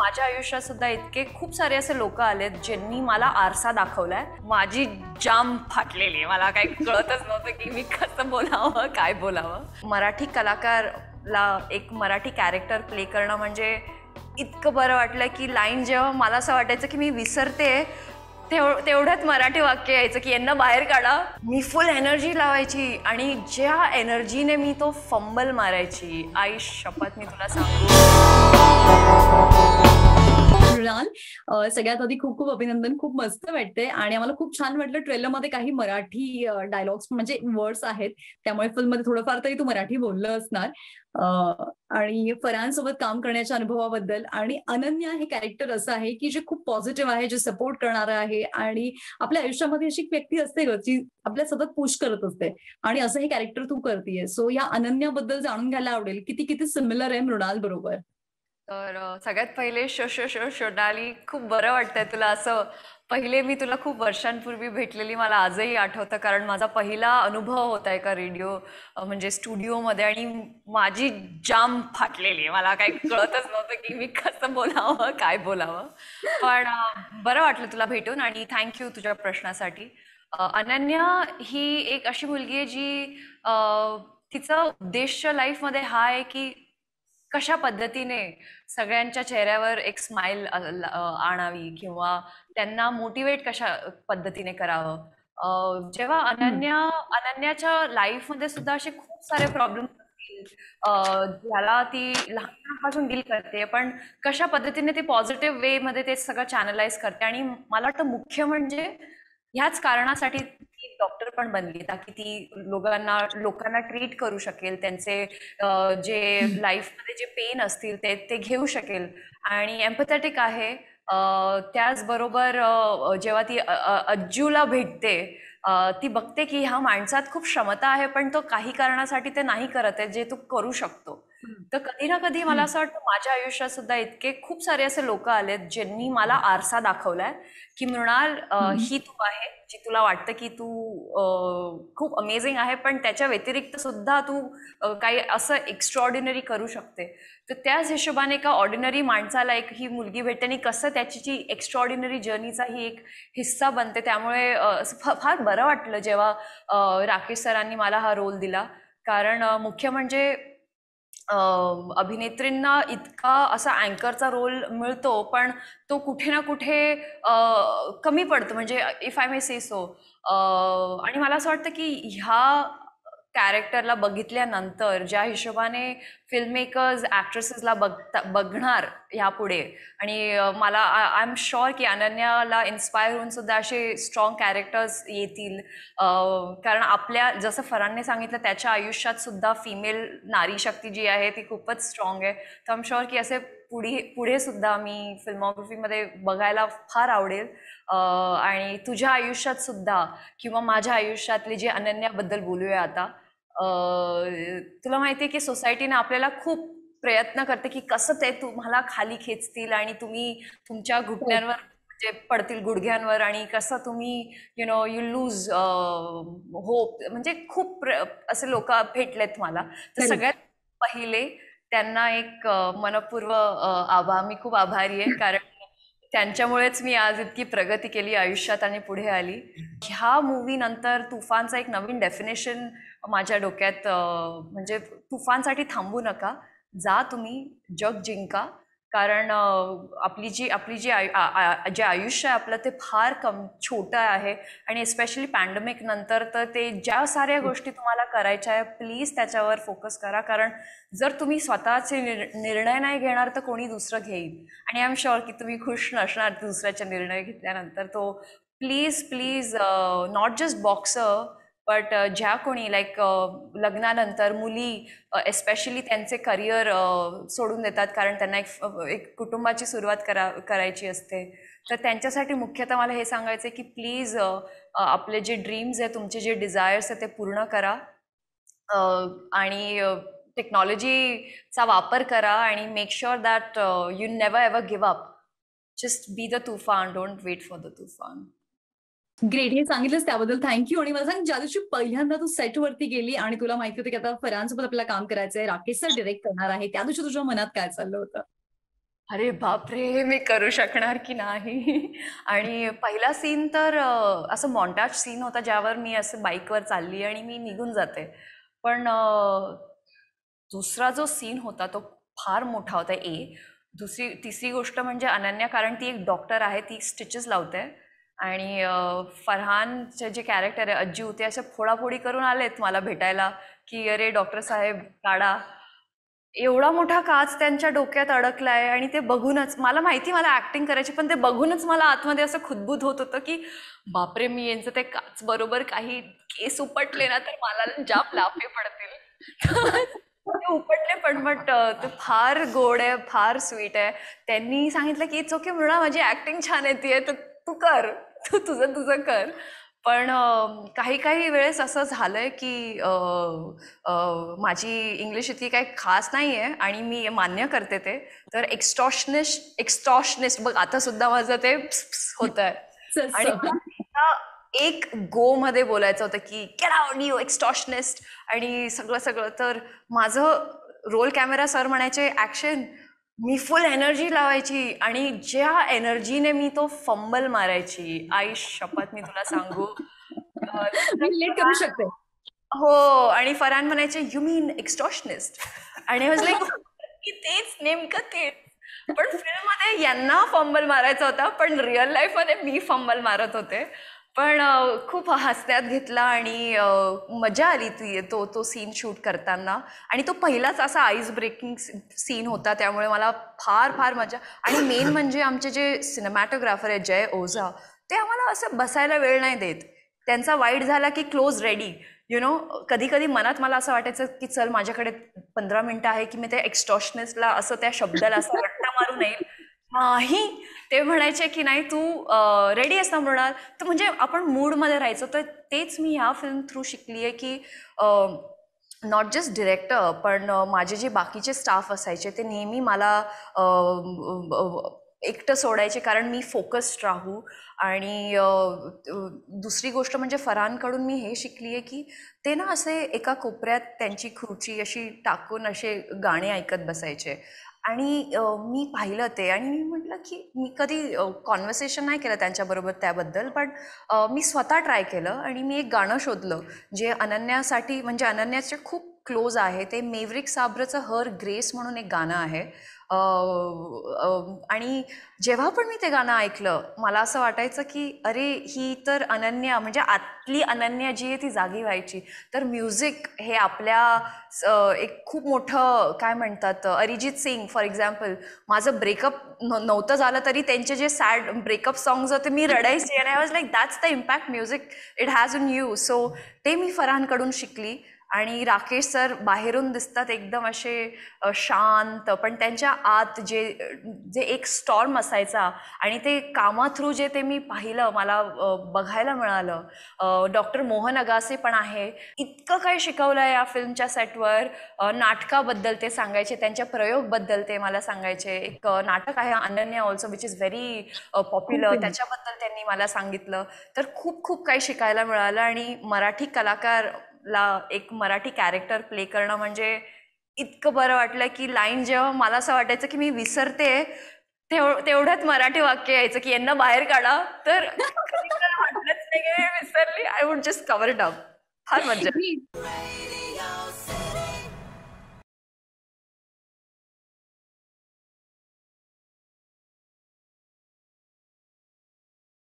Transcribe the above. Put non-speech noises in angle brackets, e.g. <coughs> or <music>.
माझ्या आयुष्यात सुद्धा इतके खूप सारे असे लोक आलेत ज्यांनी मला आरसा दाखवलाय माझी जाम फाटलेली मला काही कळतच नव्हतं की मी कसं बोलावं काय बोलावं मराठी ला एक मराठी कॅरेक्टर प्ले करणं म्हणजे इतकं बरं वाटलं की लाईन जेव्हा मला असं वाटायचं की मी विसरते तेव तेवढ्यात मराठी वाक्य यायचं की यांना बाहेर काढा मी फुल एनर्जी लावायची आणि ज्या एनर्जीने मी तो फंबल मारायची आई शपथ मी तुला सांगू सगळ्यात आधी खूप खूप अभिनंदन खूप मस्त वाटते आणि आम्हाला खूप छान वाटलं ट्रेलर मध्ये काही मराठी डायलॉग्स म्हणजे वर्ड्स आहेत त्यामुळे फिल्म मध्ये थोडंफार तरी तू मराठी बोललं असणार आणि सोबत काम करण्याच्या अनुभवाबद्दल आणि अनन्या हे कॅरेक्टर असं आहे की जे खूप पॉझिटिव्ह आहे जे सपोर्ट करणारं आहे आणि आपल्या आयुष्यामध्ये अशी एक व्यक्ती असते ग जी आपल्या सतत पुश करत असते आणि असं हे कॅरेक्टर तू करतेय सो या अनन्याबद्दल जाणून घ्यायला आवडेल किती किती सिमिलर आहे मृणाल बरोबर तर सगळ्यात पहिले शो शो शो शोनाली खूप बरं वाटतंय तुला असं पहिले मी तुला खूप वर्षांपूर्वी भेटलेली मला आजही आठवतं कारण माझा पहिला अनुभव होता एका रेडिओ म्हणजे स्टुडिओमध्ये आणि माझी जाम फाटलेली मला काही कळतच नव्हतं की मी कसं बोलावं काय बोलावं पण बरं वाटलं तुला भेटून आणि थँक्यू तुझ्या प्रश्नासाठी अनन्या ही एक अशी मुलगी आहे जी तिचा उद्देश लाईफमध्ये हा आहे की कशा पद्धतीने सगळ्यांच्या चेहऱ्यावर एक स्माइल आणावी किंवा त्यांना मोटिवेट कशा पद्धतीने करावं जेव्हा अनन्या अनन्याच्या लाईफमध्ये सुद्धा असे खूप सारे प्रॉब्लेम ज्याला ती लहानपणापासून डील करते पण कशा पद्धतीने ते पॉझिटिव्ह वे मध्ये ते सगळं चॅनलाइज करते आणि मला वाटतं मुख्य म्हणजे ह्याच कारणासाठी पण बनली ताकी ती लोकांना लोकांना ट्रीट करू शकेल त्यांचे जे लाईफमध्ये जे पेन असतील ते ते घेऊ शकेल आणि एम्पथॅटिक आहे त्याचबरोबर जेव्हा ती अज्जूला भेटते ती बघते की ह्या माणसात खूप क्षमता आहे पण तो काही कारणासाठी ते नाही करत आहे जे तू करू शकतो तर कधी ना कधी मला असं वाटतं माझ्या आयुष्यात सुद्धा इतके खूप सारे असे लोक आलेत ज्यांनी मला आरसा दाखवलाय की मृणाल ही तू आहे जी तुला वाटतं की तू खूप अमेझिंग आहे पण त्याच्या व्यतिरिक्त सुद्धा तू काही असं एक्स्ट्रॉर्डिनरी करू शकते तर त्याच हिशोबाने एका ऑर्डिनरी माणसाला एक ही मुलगी भेटते आणि कसं त्याची जी एक्स्ट्रॉर्डिनरी जर्नीचा ही एक हिस्सा बनते त्यामुळे फार बरं वाटलं जेव्हा राकेश सरांनी मला हा रोल दिला कारण मुख्य म्हणजे अभिनेत्रींना इतका असा अँकरचा रोल मिळतो पण तो कुठे ना कुठे कमी पडतो म्हणजे if I may say so आणि मला असं वाटतं की ह्या कॅरेक्टरला बघितल्यानंतर ज्या हिशोबाने फिल्ममेकर्स ॲक्ट्रेसेसला बघता बघणार ह्यापुढे आणि मला आय एम शुअर की अनन्याला इन्स्पायर होऊन सुद्धा असे स्ट्रॉंग कॅरेक्टर्स येतील कारण आपल्या जसं फरांनी सांगितलं त्याच्या आयुष्यात सुद्धा फिमेल नारी शक्ती जी आहे ती खूपच स्ट्रॉंग आहे तर आय शुअर की असे पुढे पुढे सुद्धा मी फिल्मॉग्राफीमध्ये बघायला फार आवडेल आणि तुझ्या आयुष्यात सुद्धा किंवा माझ्या आयुष्यातले जे अनन्याबद्दल बोलूया आता तुला माहिती आहे की सोसायटीने आपल्याला खूप प्रयत्न करते की कसं ते तुम्हाला खाली खेचतील आणि तुम्ही तुमच्या हो. घुटण्यांवर म्हणजे पडतील गुडघ्यांवर आणि कसं तुम्ही you know you lose hope म्हणजे खूप असे लोक भेटलेत मला तर सगळ्यात पहिले त्यांना एक मनपूर्व आभा मी खूप आभारी आहे कारण त्यांच्यामुळेच मी आज इतकी प्रगती केली आयुष्यात आणि पुढे आली ह्या मूवी नंतर तुफानचा एक नवीन डेफिनेशन माझ्या डोक्यात म्हणजे तुफानसाठी थांबू नका जा तुम्ही जग जिंका कारण आपली जी आपली जी आयु जे आयुष्य आहे आपलं ते फार कम छोटं आहे आणि एस्पेशली पॅन्डेमिक नंतर तर ते ज्या साऱ्या गोष्टी तुम्हाला करायच्या आहे प्लीज त्याच्यावर फोकस करा कारण जर तुम्ही स्वतःचे निर्णय नाही घेणार तर कोणी दुसरं घेईल आणि आय एम शुअर की तुम्ही खुश नसणार दुसऱ्याचे निर्णय घेतल्यानंतर तो please please not just boxer but uh, ज्या कोणी लाईक uh, लग्नानंतर मुली एस्पेशली uh, त्यांचे करिअर सोडून देतात कारण त्यांना एक एक कुटुंबाची सुरुवात करा करायची असते तर त्यांच्यासाठी मुख्यतः मला हे सांगायचं आहे की प्लीज आपले जे ड्रीम्स आहे तुमचे जे डिझायर्स आहे ते पूर्ण करा आणि टेक्नॉलॉजीचा वापर करा आणि make sure that you never ever give up just be the तुफान डोंट वेट फॉर द तुफान ग्रेट हे सांगितलंच त्याबद्दल थँक्यू आणि मला सांग ज्या दिवशी पहिल्यांदा तू सेटवरती गेली आणि तुला माहिती होती की आता फरांसोबत आपल्याला काम करायचंय राकेश सर डिरेक्ट करणार आहे त्या दिवशी तुझ्या मनात काय चाललं होतं अरे बापरे मी करू शकणार की नाही आणि पहिला सीन तर असं मॉन्टाज सीन होता ज्यावर मी असं बाईकवर चालली आणि मी निघून जाते पण दुसरा जो सीन होता तो फार मोठा होता ए दुसरी तिसरी गोष्ट म्हणजे अनन्या कारण ती एक डॉक्टर आहे ती स्टिचेस लावते आणि फरहानचे जे कॅरेक्टर आहे अज्जू ते असे फोडाफोडी करून आलेत मला भेटायला की अरे डॉक्टर साहेब काढा एवढा मोठा काच त्यांच्या डोक्यात अडकलाय आणि ते बघूनच मला माहिती मला ऍक्टिंग करायची पण ते बघूनच मला आतमध्ये असं खुदबुद होत होतं की बापरे मी यांचं ते काच बरोबर काही केस उपटले ना तर मला जाप लाफे पडतील ते उपटले पण बट ते फार गोड आहे फार स्वीट आहे त्यांनी सांगितलं की इट्स ओके मृणा माझी ऍक्टिंग छान येते तर तू कर तू <laughs> तुझं तुझं कर पण काही काही वेळेस असं झालंय की माझी इंग्लिश इतकी काही खास नाही आहे आणि मी मान्य करते ते तर एक्स्टॉशनिस्ट एक्स्टॉशनिस्ट बघ आता सुद्धा माझं ते होत आहे <laughs> आणि एक गो मध्ये बोलायचं होतं की कॅन यू एक्स्टॉशनिस्ट आणि सगळं सगळं तर माझं रोल कॅमेरा सर म्हणायचे ॲक्शन मी फुल एनर्जी लावायची आणि ज्या एनर्जीने मी तो फंबल मारायची आई शपथ मी तुला सांगू लेट <laughs> करू शकते हो आणि फरहान म्हणायचे यू मीन एक्स्टॉशनिस्ट आणि oh, <laughs> तेच नेमकं तेच पण फिल्म मध्ये यांना फंबल मारायचा होता पण रिअल लाईफ मध्ये मी फंबल मारत होते पण खूप हसण्यात घेतला आणि मजा आली ती तो तो सीन शूट करताना आणि तो पहिलाच असा आईस ब्रेकिंग सीन होता त्यामुळे मला फार फार मजा आणि मेन <coughs> म्हणजे आमचे जे सिनेमॅटोग्राफर आहेत जय ओझा ते आम्हाला असं बसायला वेळ नाही देत त्यांचा वाईट झाला की क्लोज रेडी यु नो कधी कधी मनात मला असं वाटायचं की चल माझ्याकडे पंधरा मिनटं आहे की मी त्या एक्स्टॉशनेसला असं त्या शब्दाला असं रट्टा मारू नये नाही ते म्हणायचे की नाही तू रेडी असता म्हणाल तर म्हणजे आपण मूडमध्ये राहायचो तर तेच मी ह्या फिल्म थ्रू शिकली आहे की नॉट जस्ट डिरेक्टर पण माझे जे बाकीचे स्टाफ असायचे ते नेहमी मला एकटं सोडायचे कारण मी फोकस्ड राहू आणि दुसरी गोष्ट म्हणजे फरांकडून मी हे शिकली आहे की ते ना असे एका कोपऱ्यात त्यांची खुर्ची अशी टाकून असे गाणे ऐकत बसायचे आणि मी पाहिलं ते आणि मी म्हटलं की मी कधी कॉन्व्हर्सेशन नाही केलं त्यांच्याबरोबर त्याबद्दल पण मी स्वतः ट्राय केलं आणि मी एक गाणं शोधलं जे अनन्यासाठी म्हणजे अनन्याचे खूप क्लोज आहे ते मेवरिक साब्रचं हर ग्रेस म्हणून एक गाणं आहे आणि जेव्हा पण मी ते गाणं ऐकलं मला असं वाटायचं की अरे ही तर अनन्या म्हणजे आतली अनन्या जी आहे ती जागी व्हायची तर म्युझिक हे आपल्या एक खूप मोठं काय म्हणतात अरिजित सिंग फॉर एक्झाम्पल माझं ब्रेकअप नव्हतं झालं तरी त्यांचे जे सॅड ब्रेकअप सॉंग्स होते मी रडायचे आणि I was like that's the impact music it has on you so ते मी फरहानकडून शिकली आणि राकेश सर बाहेरून दिसतात एकदम असे शांत पण त्यांच्या आत जे जे एक स्टॉर्म असायचा आणि ते कामा थ्रू जे ते मी पाहिलं मला बघायला मिळालं डॉक्टर मोहन अगासे पण आहे इतकं काय शिकवलं या फिल्मच्या सेटवर नाटकाबद्दल ते सांगायचे त्यांच्या प्रयोगबद्दल ते मला सांगायचे एक नाटक आहे Ananya also which is very popular त्याच्याबद्दल त्यांनी मला सांगितलं तर खूप खूप काही शिकायला मिळालं आणि मराठी कलाकार ला एक मराठी कॅरेक्टर प्ले करणं म्हणजे इतकं बरं वाटलं की लाईन जेव्हा मला असं वाटायचं की मी विसरते तेवढ्यात मराठी वाक्य यायचं की यांना बाहेर काढा तर वाटलंच नाही विसरली I would just cover dub फार मजा <laughs>